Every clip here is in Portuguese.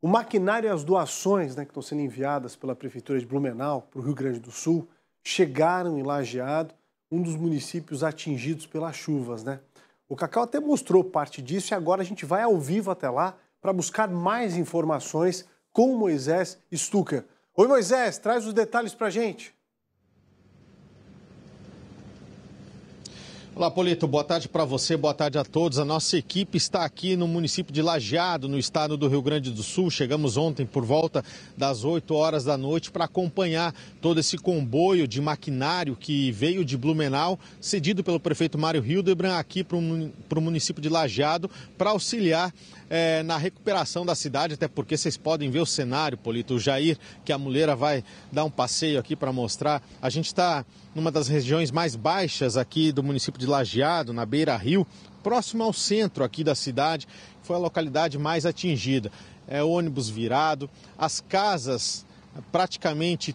O maquinário e as doações né, que estão sendo enviadas pela Prefeitura de Blumenau para o Rio Grande do Sul chegaram em Lajeado, um dos municípios atingidos pelas chuvas. Né? O Cacau até mostrou parte disso e agora a gente vai ao vivo até lá para buscar mais informações com Moisés Stucker. Oi, Moisés, traz os detalhes para a gente. Olá, Polito. Boa tarde para você, boa tarde a todos. A nossa equipe está aqui no município de Lajeado, no estado do Rio Grande do Sul. Chegamos ontem por volta das 8 horas da noite para acompanhar todo esse comboio de maquinário que veio de Blumenau, cedido pelo prefeito Mário Hildebrand aqui para o município de Lajeado, para auxiliar é, na recuperação da cidade, até porque vocês podem ver o cenário, Polito. O Jair, que é a mulher vai dar um passeio aqui para mostrar. A gente está numa das regiões mais baixas aqui do município de Lajeado, na Beira Rio, próximo ao centro aqui da cidade, foi a localidade mais atingida. É ônibus virado, as casas eh, praticamente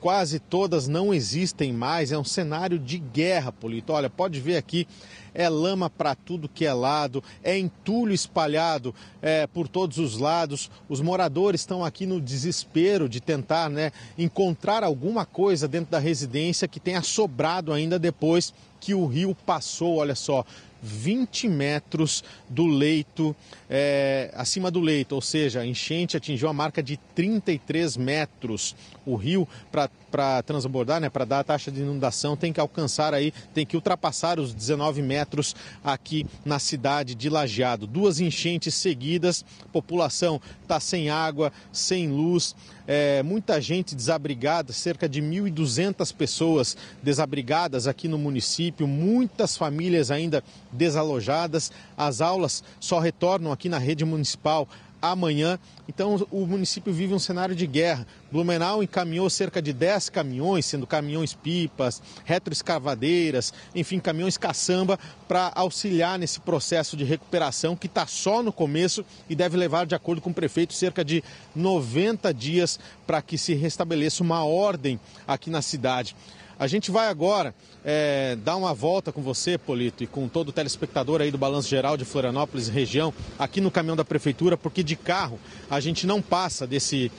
quase todas não existem mais, é um cenário de guerra, Polito. Olha, pode ver aqui, é lama para tudo que é lado, é entulho espalhado é, por todos os lados. Os moradores estão aqui no desespero de tentar né, encontrar alguma coisa dentro da residência que tenha sobrado ainda depois que o rio passou, olha só, 20 metros do leito, é, acima do leito, ou seja, a enchente atingiu a marca de 33 metros. O rio, para para transbordar, né, para dar a taxa de inundação, tem que alcançar aí, tem que ultrapassar os 19 metros aqui na cidade de Lajeado. Duas enchentes seguidas, população está sem água, sem luz, é, muita gente desabrigada, cerca de 1.200 pessoas desabrigadas aqui no município, muitas famílias ainda desalojadas. As aulas só retornam aqui na rede municipal amanhã. Então, o município vive um cenário de guerra. Blumenau encaminhou cerca de 10 caminhões, sendo caminhões pipas, retroescavadeiras, enfim, caminhões caçamba, para auxiliar nesse processo de recuperação que está só no começo e deve levar, de acordo com o prefeito, cerca de 90 dias para que se restabeleça uma ordem aqui na cidade. A gente vai agora é, dar uma volta com você, Polito, e com todo o telespectador aí do Balanço Geral de Florianópolis e região, aqui no caminhão da Prefeitura, porque de carro a gente não passa desse,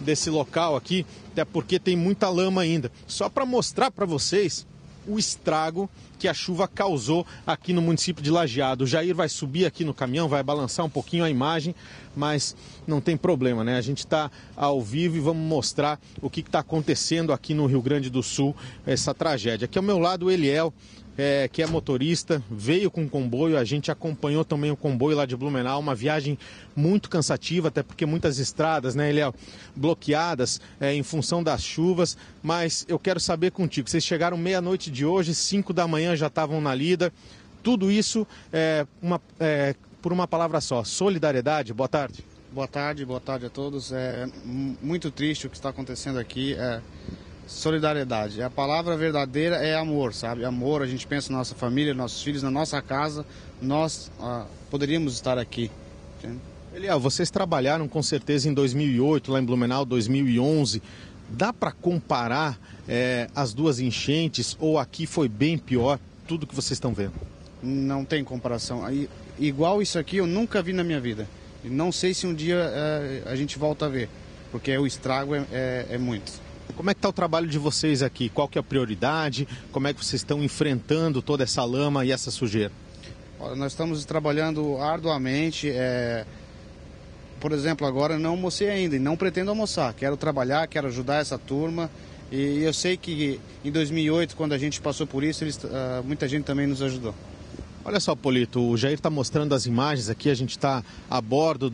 desse local aqui, até porque tem muita lama ainda. Só para mostrar para vocês o estrago que a chuva causou aqui no município de Lajeado. O Jair vai subir aqui no caminhão, vai balançar um pouquinho a imagem, mas não tem problema, né? A gente está ao vivo e vamos mostrar o que está acontecendo aqui no Rio Grande do Sul, essa tragédia. Aqui ao meu lado, o Eliel, é, que é motorista, veio com o comboio, a gente acompanhou também o comboio lá de Blumenau, uma viagem muito cansativa, até porque muitas estradas, né, Eliel, é bloqueadas é, em função das chuvas, mas eu quero saber contigo, vocês chegaram meia-noite de hoje, 5 da manhã já estavam na lida, tudo isso é, uma, é, por uma palavra só, solidariedade, boa tarde. Boa tarde, boa tarde a todos, é muito triste o que está acontecendo aqui, é solidariedade. É a palavra verdadeira é amor, sabe? Amor, a gente pensa na nossa família, nossos filhos, na nossa casa, nós ah, poderíamos estar aqui. Eliel, vocês trabalharam com certeza em 2008, lá em Blumenau, 2011. Dá para comparar é, as duas enchentes ou aqui foi bem pior tudo que vocês estão vendo? Não tem comparação. igual isso aqui eu nunca vi na minha vida. E não sei se um dia é, a gente volta a ver, porque o estrago é, é, é muito. Como é que está o trabalho de vocês aqui? Qual que é a prioridade? Como é que vocês estão enfrentando toda essa lama e essa sujeira? Olha, nós estamos trabalhando arduamente. É... Por exemplo, agora não almocei ainda e não pretendo almoçar. Quero trabalhar, quero ajudar essa turma. E eu sei que em 2008, quando a gente passou por isso, eles, uh, muita gente também nos ajudou. Olha só, Polito, o Jair está mostrando as imagens aqui. A gente está a bordo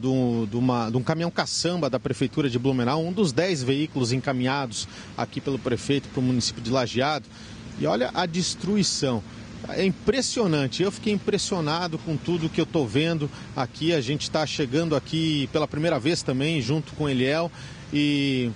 uma, de um caminhão caçamba da Prefeitura de Blumenau, um dos dez veículos encaminhados aqui pelo prefeito para o município de Lajeado. E olha a destruição. É impressionante, eu fiquei impressionado com tudo que eu estou vendo aqui. A gente está chegando aqui pela primeira vez também, junto com Eliel. E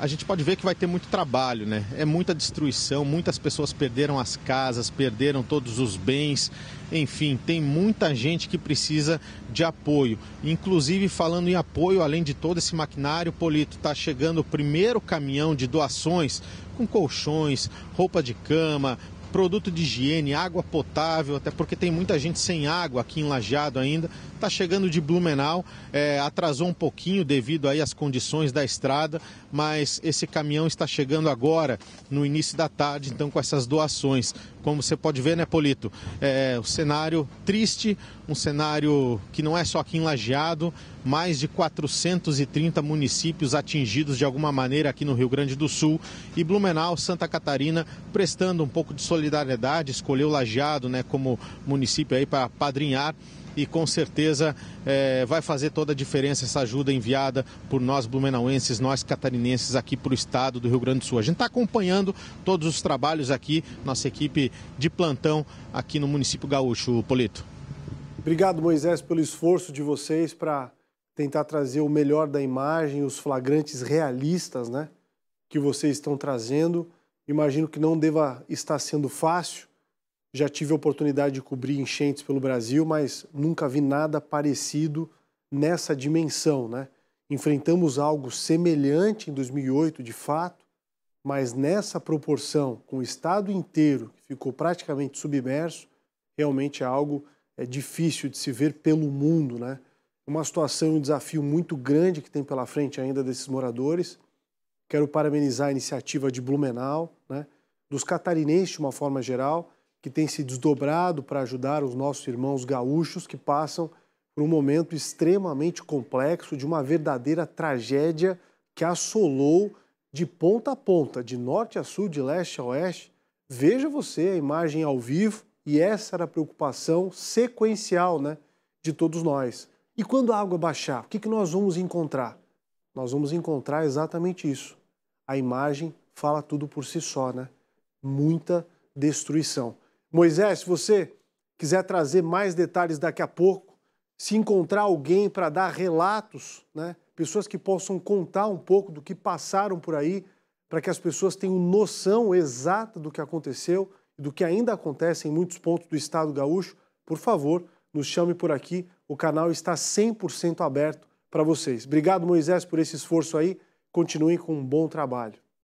a gente pode ver que vai ter muito trabalho, né? É muita destruição, muitas pessoas perderam as casas, perderam todos os bens. Enfim, tem muita gente que precisa de apoio. Inclusive, falando em apoio, além de todo esse maquinário, Polito, está chegando o primeiro caminhão de doações com colchões, roupa de cama, produto de higiene, água potável, até porque tem muita gente sem água aqui em Lajeado ainda. Está chegando de Blumenau, é, atrasou um pouquinho devido aí às condições da estrada, mas esse caminhão está chegando agora, no início da tarde, então com essas doações. Como você pode ver, né, Polito? É um cenário triste, um cenário que não é só aqui em Lajeado, mais de 430 municípios atingidos de alguma maneira aqui no Rio Grande do Sul e Blumenau, Santa Catarina, prestando um pouco de solidariedade, escolheu Lajeado né, como município aí para padrinhar e com certeza é, vai fazer toda a diferença essa ajuda enviada por nós blumenauenses, nós catarinenses aqui para o estado do Rio Grande do Sul. A gente está acompanhando todos os trabalhos aqui, nossa equipe de plantão aqui no município gaúcho, Polito. Obrigado, Moisés, pelo esforço de vocês para tentar trazer o melhor da imagem, os flagrantes realistas, né? Que vocês estão trazendo. Imagino que não deva estar sendo fácil. Já tive a oportunidade de cobrir enchentes pelo Brasil, mas nunca vi nada parecido nessa dimensão, né? Enfrentamos algo semelhante em 2008, de fato, mas nessa proporção, com o estado inteiro que ficou praticamente submerso, realmente é algo é, difícil de se ver pelo mundo, né? uma situação e um desafio muito grande que tem pela frente ainda desses moradores. Quero parabenizar a iniciativa de Blumenau, né, dos catarinenses de uma forma geral, que tem se desdobrado para ajudar os nossos irmãos gaúchos que passam por um momento extremamente complexo de uma verdadeira tragédia que assolou de ponta a ponta, de norte a sul, de leste a oeste. Veja você a imagem ao vivo e essa era a preocupação sequencial né, de todos nós e quando a água baixar, o que, que nós vamos encontrar? Nós vamos encontrar exatamente isso. A imagem fala tudo por si só, né? Muita destruição. Moisés, se você quiser trazer mais detalhes daqui a pouco, se encontrar alguém para dar relatos, né? pessoas que possam contar um pouco do que passaram por aí, para que as pessoas tenham noção exata do que aconteceu e do que ainda acontece em muitos pontos do estado gaúcho, por favor, nos chame por aqui o canal está 100% aberto para vocês. Obrigado, Moisés, por esse esforço aí. Continuem com um bom trabalho.